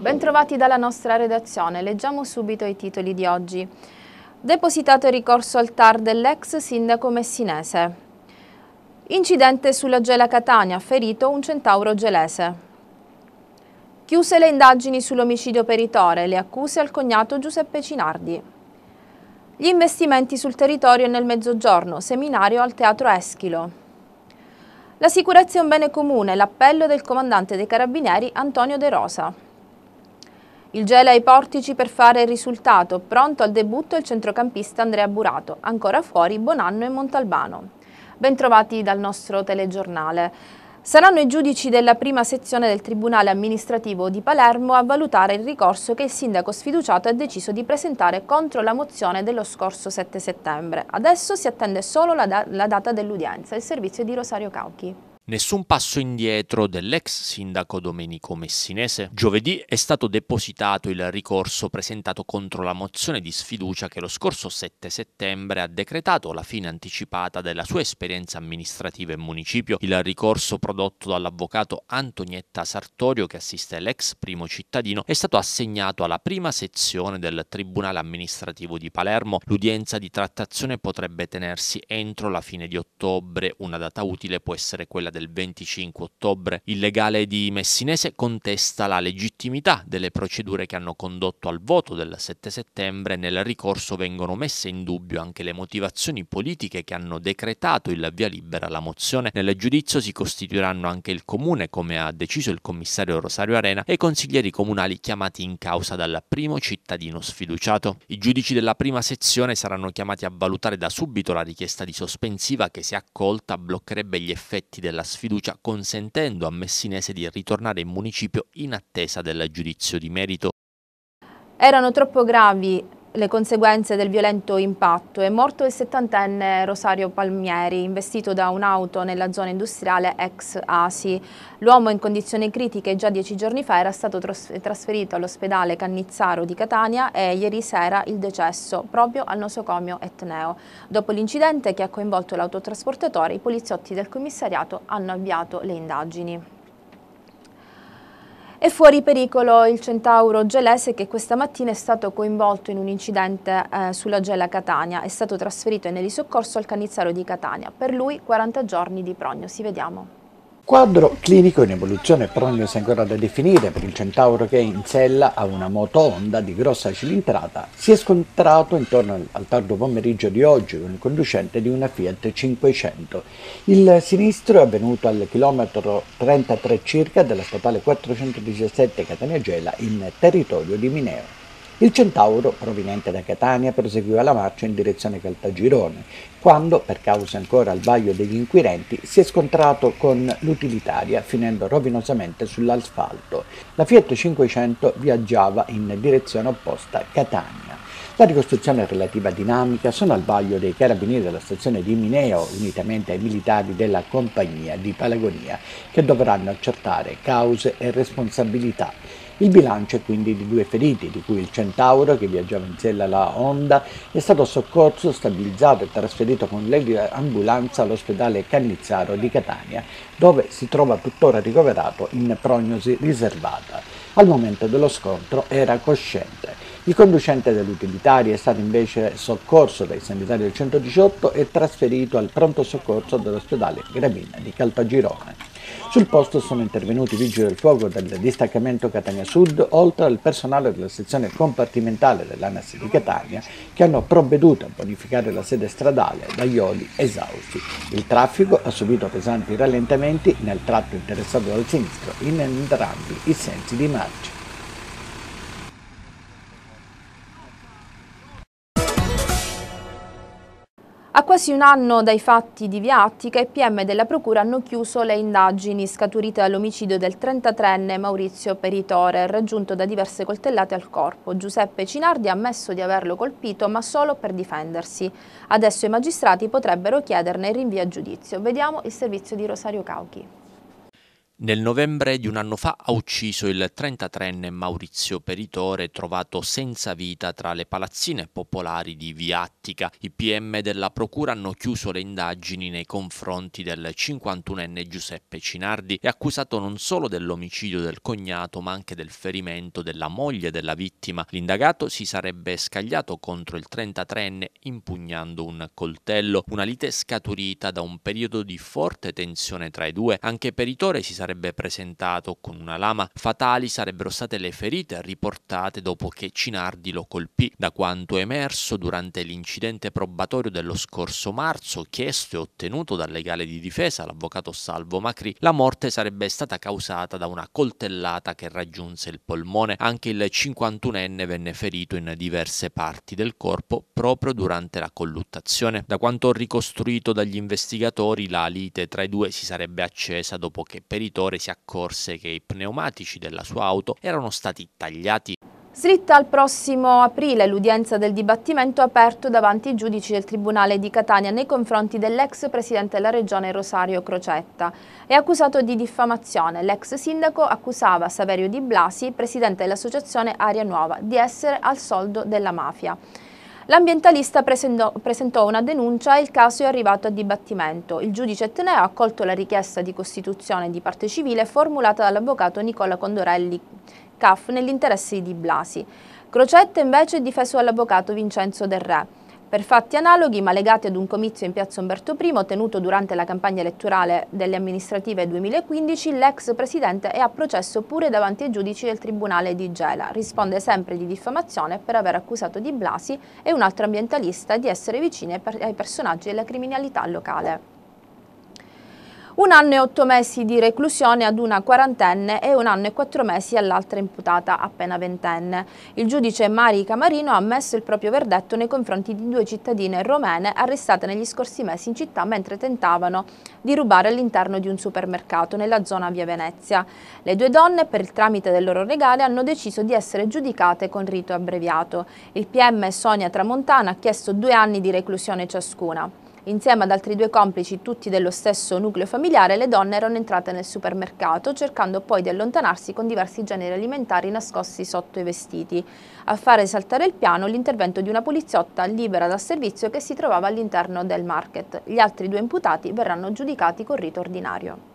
Bentrovati dalla nostra redazione, leggiamo subito i titoli di oggi. Depositato ricorso al TAR dell'ex sindaco messinese. Incidente sulla Gela Catania, ferito un centauro gelese. Chiuse le indagini sull'omicidio peritore, le accuse al cognato Giuseppe Cinardi. Gli investimenti sul territorio e nel mezzogiorno, seminario al Teatro Eschilo. La sicurezza è un bene comune, l'appello del comandante dei carabinieri Antonio De Rosa. Il gelo ai portici per fare il risultato, pronto al debutto il centrocampista Andrea Burato, ancora fuori Bonanno e Montalbano. Bentrovati dal nostro telegiornale. Saranno i giudici della prima sezione del Tribunale amministrativo di Palermo a valutare il ricorso che il sindaco sfiduciato ha deciso di presentare contro la mozione dello scorso 7 settembre. Adesso si attende solo la, da la data dell'udienza, il servizio di Rosario Cauchi. Nessun passo indietro dell'ex sindaco Domenico Messinese. Giovedì è stato depositato il ricorso presentato contro la mozione di sfiducia che lo scorso 7 settembre ha decretato la fine anticipata della sua esperienza amministrativa in municipio. Il ricorso prodotto dall'avvocato Antonietta Sartorio, che assiste l'ex primo cittadino, è stato assegnato alla prima sezione del Tribunale amministrativo di Palermo. L'udienza di trattazione potrebbe tenersi entro la fine di ottobre. Una data utile può essere quella del del 25 ottobre, il legale di Messinese contesta la legittimità delle procedure che hanno condotto al voto del 7 settembre e nel ricorso vengono messe in dubbio anche le motivazioni politiche che hanno decretato il via libera alla mozione. Nel giudizio si costituiranno anche il comune, come ha deciso il commissario Rosario Arena, e consiglieri comunali chiamati in causa dal primo cittadino sfiduciato. I giudici della prima sezione saranno chiamati a valutare da subito la richiesta di sospensiva che, se accolta, bloccherebbe gli effetti della della sfiducia consentendo a Messinese di ritornare in municipio in attesa del giudizio di merito. Erano troppo gravi le conseguenze del violento impatto. È morto il settantenne Rosario Palmieri, investito da un'auto nella zona industriale ex ASI. L'uomo in condizioni critiche già dieci giorni fa era stato trasferito all'ospedale Cannizzaro di Catania e ieri sera il decesso proprio al nosocomio Etneo. Dopo l'incidente che ha coinvolto l'autotrasportatore, i poliziotti del commissariato hanno avviato le indagini. È fuori pericolo il centauro gelese che questa mattina è stato coinvolto in un incidente eh, sulla Gela Catania. È stato trasferito in elisoccorso al Cannizzaro di Catania. Per lui 40 giorni di prognosi. Vediamo. Quadro clinico in evoluzione prognosi ancora da definire per il centauro che in sella a una moto Honda di grossa cilindrata si è scontrato intorno al tardo pomeriggio di oggi con il conducente di una Fiat 500. Il sinistro è avvenuto al chilometro 33 circa della statale 417 Catania-Gela in territorio di Mineo. Il centauro, proveniente da Catania, proseguiva la marcia in direzione Caltagirone, quando, per causa ancora al vaglio degli inquirenti, si è scontrato con l'utilitaria finendo rovinosamente sull'asfalto. La Fiat 500 viaggiava in direzione opposta a Catania. La ricostruzione relativa dinamica sono al vaglio dei carabinieri della stazione di Mineo, unitamente ai militari della compagnia di Palagonia, che dovranno accertare cause e responsabilità. Il bilancio è quindi di due feriti, di cui il Centauro che viaggiava in sella alla Honda è stato soccorso, stabilizzato e trasferito con l'ambulanza all'ospedale Cannizzaro di Catania, dove si trova tuttora ricoverato in prognosi riservata. Al momento dello scontro era cosciente. Il conducente dell'utilitaria è stato invece soccorso dai sanitari del 118 e trasferito al pronto soccorso dell'ospedale Gravina di Caltagirone. Sul posto sono intervenuti i vigili del fuoco del distaccamento Catania Sud, oltre al personale della sezione compartimentale dell'ANAS di Catania, che hanno provveduto a bonificare la sede stradale da ioli esausti. Il traffico ha subito pesanti rallentamenti nel tratto interessato dal sinistro in entrambi i sensi di marcia. A quasi un anno dai fatti di Via Attica, i PM della Procura hanno chiuso le indagini scaturite dall'omicidio del 33enne Maurizio Peritore, raggiunto da diverse coltellate al corpo. Giuseppe Cinardi ha ammesso di averlo colpito, ma solo per difendersi. Adesso i magistrati potrebbero chiederne il rinvio a giudizio. Vediamo il servizio di Rosario Cauchi. Nel novembre di un anno fa ha ucciso il 33enne Maurizio Peritore, trovato senza vita tra le palazzine popolari di Viattica. I PM della Procura hanno chiuso le indagini nei confronti del 51enne Giuseppe Cinardi, è accusato non solo dell'omicidio del cognato, ma anche del ferimento della moglie della vittima. L'indagato si sarebbe scagliato contro il 33enne impugnando un coltello, una lite scaturita da un periodo di forte tensione tra i due. Anche Peritore si sarebbe sarebbe presentato con una lama, fatali sarebbero state le ferite riportate dopo che Cinardi lo colpì. Da quanto emerso durante l'incidente probatorio dello scorso marzo, chiesto e ottenuto dal legale di difesa, l'avvocato Salvo Macri, la morte sarebbe stata causata da una coltellata che raggiunse il polmone. Anche il 51enne venne ferito in diverse parti del corpo proprio durante la colluttazione. Da quanto ricostruito dagli investigatori, la lite tra i due si sarebbe accesa dopo che perito conduttore si accorse che i pneumatici della sua auto erano stati tagliati. Slitta al prossimo aprile l'udienza del dibattimento aperto davanti ai giudici del Tribunale di Catania nei confronti dell'ex presidente della regione Rosario Crocetta. È accusato di diffamazione. L'ex sindaco accusava Saverio Di Blasi, presidente dell'associazione Aria Nuova, di essere al soldo della mafia. L'ambientalista presentò una denuncia e il caso è arrivato a dibattimento. Il giudice Etnea ha accolto la richiesta di costituzione di parte civile formulata dall'avvocato Nicola Condorelli CAF nell'interesse di Blasi. Crocetta invece è difeso dall'avvocato Vincenzo Del Re. Per fatti analoghi ma legati ad un comizio in piazza Umberto I tenuto durante la campagna elettorale delle amministrative 2015, l'ex presidente è a processo pure davanti ai giudici del Tribunale di Gela. Risponde sempre di diffamazione per aver accusato Di Blasi e un altro ambientalista di essere vicine ai personaggi della criminalità locale. Un anno e otto mesi di reclusione ad una quarantenne e un anno e quattro mesi all'altra imputata appena ventenne. Il giudice Mari Camarino ha ammesso il proprio verdetto nei confronti di due cittadine romene arrestate negli scorsi mesi in città mentre tentavano di rubare all'interno di un supermercato nella zona via Venezia. Le due donne, per il tramite del loro regale, hanno deciso di essere giudicate con rito abbreviato. Il PM Sonia Tramontana ha chiesto due anni di reclusione ciascuna. Insieme ad altri due complici, tutti dello stesso nucleo familiare, le donne erano entrate nel supermercato cercando poi di allontanarsi con diversi generi alimentari nascosti sotto i vestiti. A fare saltare il piano l'intervento di una poliziotta libera dal servizio che si trovava all'interno del market. Gli altri due imputati verranno giudicati con rito ordinario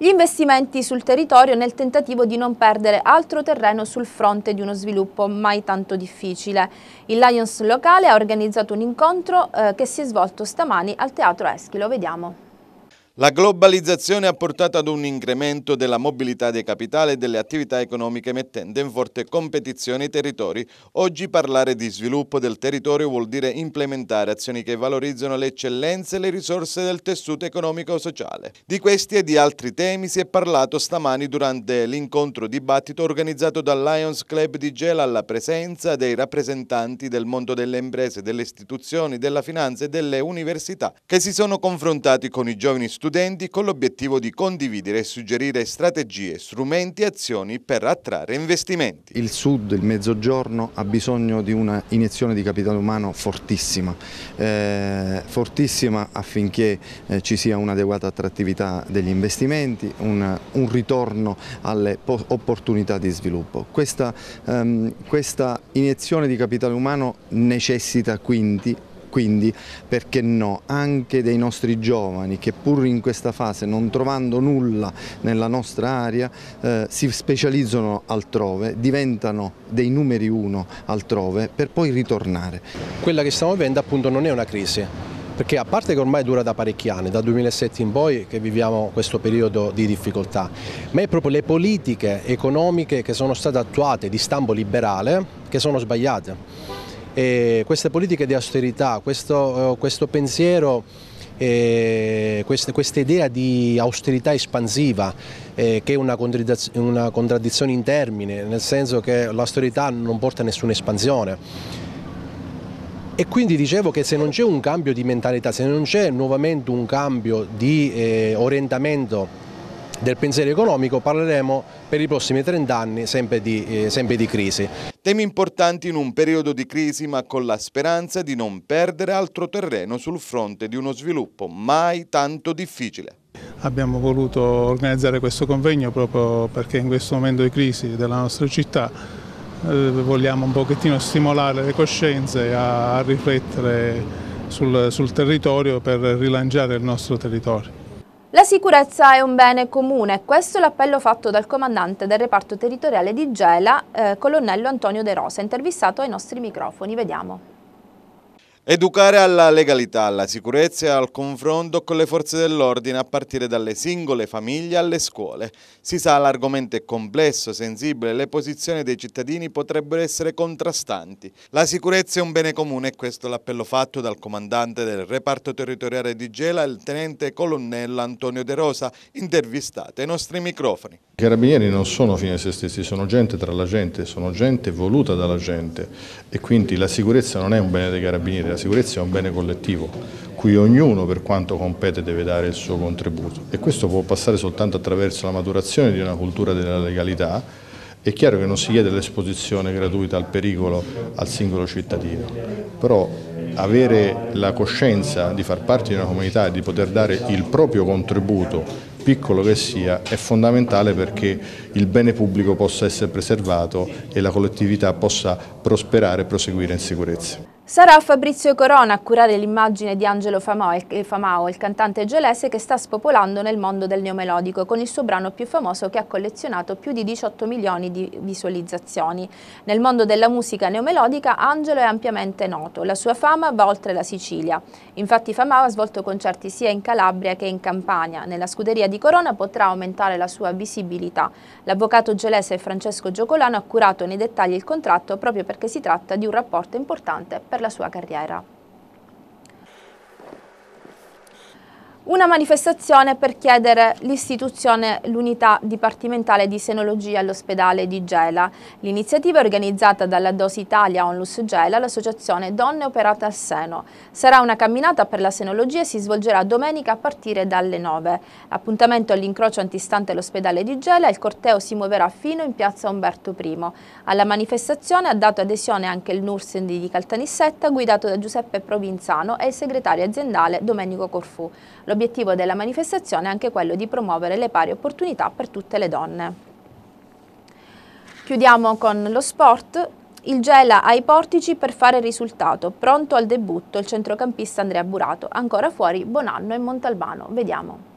gli investimenti sul territorio nel tentativo di non perdere altro terreno sul fronte di uno sviluppo mai tanto difficile. Il Lions locale ha organizzato un incontro eh, che si è svolto stamani al Teatro Eschilo. vediamo. La globalizzazione ha portato ad un incremento della mobilità dei capitali e delle attività economiche mettendo in forte competizione i territori. Oggi parlare di sviluppo del territorio vuol dire implementare azioni che valorizzano le eccellenze e le risorse del tessuto economico-sociale. e Di questi e di altri temi si è parlato stamani durante l'incontro dibattito organizzato dal Lions Club di Gela alla presenza dei rappresentanti del mondo delle imprese, delle istituzioni, della finanza e delle università che si sono confrontati con i giovani studenti studenti con l'obiettivo di condividere e suggerire strategie, strumenti e azioni per attrarre investimenti. Il sud, il mezzogiorno, ha bisogno di una iniezione di capitale umano fortissima, eh, fortissima affinché eh, ci sia un'adeguata attrattività degli investimenti, un, un ritorno alle opportunità di sviluppo. Questa, ehm, questa iniezione di capitale umano necessita quindi quindi, perché no, anche dei nostri giovani che pur in questa fase non trovando nulla nella nostra area eh, si specializzano altrove, diventano dei numeri uno altrove per poi ritornare. Quella che stiamo vivendo appunto non è una crisi, perché a parte che ormai dura da parecchi anni, dal 2007 in poi che viviamo questo periodo di difficoltà, ma è proprio le politiche economiche che sono state attuate di stampo liberale che sono sbagliate e queste politiche di austerità, questo, eh, questo pensiero, eh, questa, questa, idea di austerità espansiva eh, che è una, una contraddizione in termini, nel senso che l'austerità non porta a nessuna espansione. E quindi dicevo che se non c'è un cambio di mentalità, se non c'è nuovamente un cambio di eh, orientamento del pensiero economico parleremo per i prossimi 30 anni sempre di, eh, sempre di, crisi. Temi importanti in un periodo di crisi ma con la speranza di non perdere altro terreno sul fronte di uno sviluppo mai tanto difficile. Abbiamo voluto organizzare questo convegno proprio perché in questo momento di crisi della nostra città eh, vogliamo un pochettino stimolare le coscienze a, a riflettere sul, sul territorio per rilanciare il nostro territorio. La sicurezza è un bene comune, questo è l'appello fatto dal comandante del reparto territoriale di Gela, eh, colonnello Antonio De Rosa, intervistato ai nostri microfoni. Vediamo. Educare alla legalità, alla sicurezza e al confronto con le forze dell'ordine a partire dalle singole famiglie alle scuole. Si sa, l'argomento è complesso, sensibile le posizioni dei cittadini potrebbero essere contrastanti. La sicurezza è un bene comune e questo è l'appello fatto dal comandante del reparto territoriale di Gela, il tenente colonnello Antonio De Rosa, intervistato ai nostri microfoni. I carabinieri non sono fine a se stessi, sono gente tra la gente, sono gente voluta dalla gente e quindi la sicurezza non è un bene dei carabinieri, sicurezza è un bene collettivo, cui ognuno per quanto compete deve dare il suo contributo e questo può passare soltanto attraverso la maturazione di una cultura della legalità. È chiaro che non si chiede l'esposizione gratuita al pericolo al singolo cittadino, però avere la coscienza di far parte di una comunità e di poter dare il proprio contributo, piccolo che sia, è fondamentale perché il bene pubblico possa essere preservato e la collettività possa prosperare e proseguire in sicurezza. Sarà Fabrizio Corona a curare l'immagine di Angelo eh, Famao, il cantante gelese che sta spopolando nel mondo del neomelodico con il suo brano più famoso che ha collezionato più di 18 milioni di visualizzazioni. Nel mondo della musica neomelodica Angelo è ampiamente noto, la sua fama va oltre la Sicilia. Infatti Famao ha svolto concerti sia in Calabria che in Campania. Nella scuderia di Corona potrà aumentare la sua visibilità. L'avvocato gelese Francesco Giocolano ha curato nei dettagli il contratto proprio perché si tratta di un rapporto importante per per la sua carriera. Una manifestazione per chiedere l'istituzione l'unità dipartimentale di senologia all'ospedale di Gela. L'iniziativa è organizzata dalla DOS Italia Onlus Gela, l'associazione Donne Operate al Seno. Sarà una camminata per la senologia e si svolgerà domenica a partire dalle 9. Appuntamento all'incrocio antistante all'ospedale di Gela, il corteo si muoverà fino in piazza Umberto I. Alla manifestazione ha dato adesione anche il Nursen di Caltanissetta, guidato da Giuseppe Provinzano e il segretario aziendale Domenico Corfù. L'obiettivo della manifestazione è anche quello di promuovere le pari opportunità per tutte le donne. Chiudiamo con lo sport. Il Gela ha i portici per fare risultato. Pronto al debutto il centrocampista Andrea Burato. Ancora fuori Bonanno e Montalbano. Vediamo.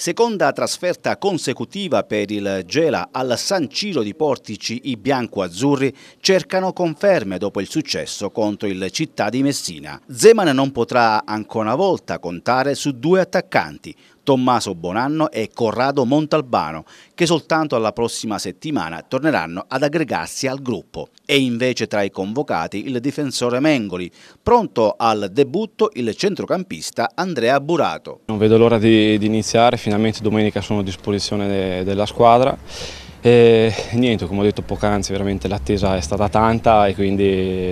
Seconda trasferta consecutiva per il Gela al San Ciro di Portici, i bianco-azzurri cercano conferme dopo il successo contro il Città di Messina. Zeman non potrà ancora una volta contare su due attaccanti. Tommaso Bonanno e Corrado Montalbano, che soltanto alla prossima settimana torneranno ad aggregarsi al gruppo. E invece tra i convocati il difensore Mengoli, pronto al debutto il centrocampista Andrea Burato. Non vedo l'ora di, di, iniziare, finalmente domenica sono a disposizione de, della squadra. E niente, come ho detto poc'anzi, veramente l'attesa è stata tanta e quindi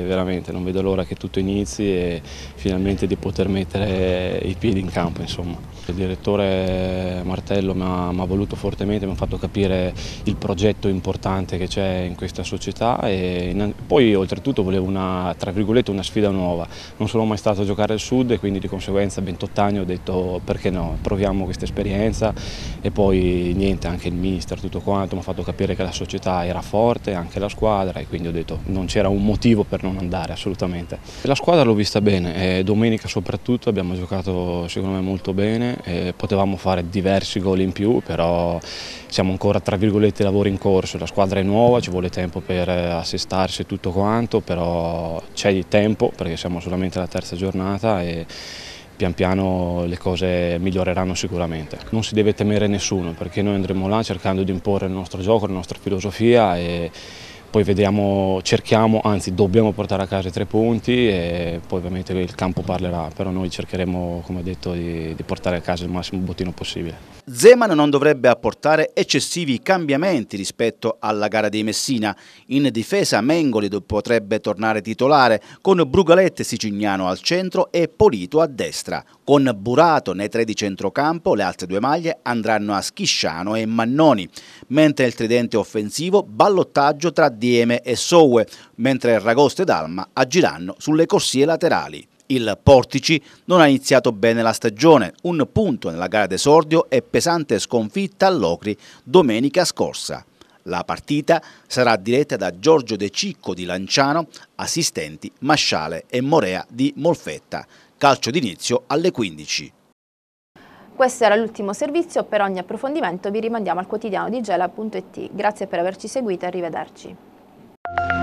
veramente non vedo l'ora che tutto inizi e finalmente di poter mettere i piedi in campo, insomma. Il direttore Martello mi ha, mi ha voluto fortemente, mi ha fatto capire il progetto importante che c'è in questa società e in, poi oltretutto volevo una, una, sfida nuova. Non sono mai stato a giocare al sud e quindi di conseguenza a 28 anni ho detto perché no, proviamo questa esperienza e poi niente, anche il mister, tutto quanto, mi ha fatto capire che la società era forte, anche la squadra e quindi ho detto non c'era un motivo per non andare assolutamente. La squadra l'ho vista bene, eh, domenica soprattutto abbiamo giocato secondo me molto bene, eh, potevamo fare diversi gol in più, però siamo ancora tra virgolette lavori in corso, la squadra è nuova, ci vuole tempo per eh, assestarsi e tutto quanto, però c'è di tempo perché siamo solamente alla terza giornata e pian piano le cose miglioreranno sicuramente. Non si deve temere nessuno perché noi andremo là cercando di imporre il nostro gioco, la nostra filosofia e poi vediamo, cerchiamo, anzi dobbiamo portare a casa i tre punti e poi ovviamente il campo parlerà, però noi cercheremo, come detto, di, di portare a casa il massimo bottino possibile. Zeman non dovrebbe apportare eccessivi cambiamenti rispetto alla gara di Messina. In difesa Mengoli potrebbe tornare titolare con Brugalette Sicignano al centro e Polito a destra. Con Burato nei tre di centrocampo le altre due maglie andranno a Schisciano e Mannoni, mentre il tridente offensivo ballottaggio tra Dieme e Soue, mentre Ragosta e Dalma agiranno sulle corsie laterali. Il Portici non ha iniziato bene la stagione, un punto nella gara d'esordio e pesante sconfitta all'Ocri domenica scorsa. La partita sarà diretta da Giorgio De Cicco di Lanciano, assistenti Masciale e Morea di Molfetta. Calcio d'inizio alle 15. Questo era l'ultimo servizio, per ogni approfondimento vi rimandiamo al quotidiano di gela.it. Grazie per averci seguito e arrivederci. you